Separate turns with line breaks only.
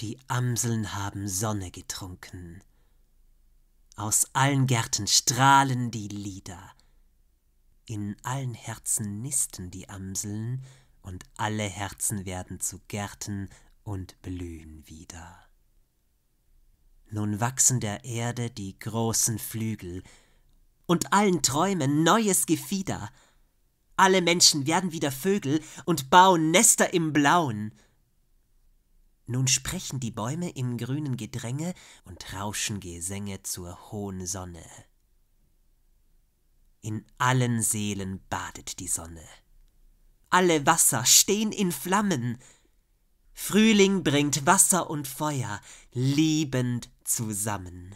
die Amseln haben Sonne getrunken. Aus allen Gärten strahlen die Lieder. In allen Herzen nisten die Amseln, und alle Herzen werden zu Gärten und blühen wieder. Nun wachsen der Erde die großen Flügel, und allen Träumen neues Gefieder. Alle Menschen werden wieder Vögel und bauen Nester im Blauen. Nun sprechen die Bäume im grünen Gedränge und rauschen Gesänge zur hohen Sonne. In allen Seelen badet die Sonne. Alle Wasser stehen in Flammen. Frühling bringt Wasser und Feuer liebend zusammen.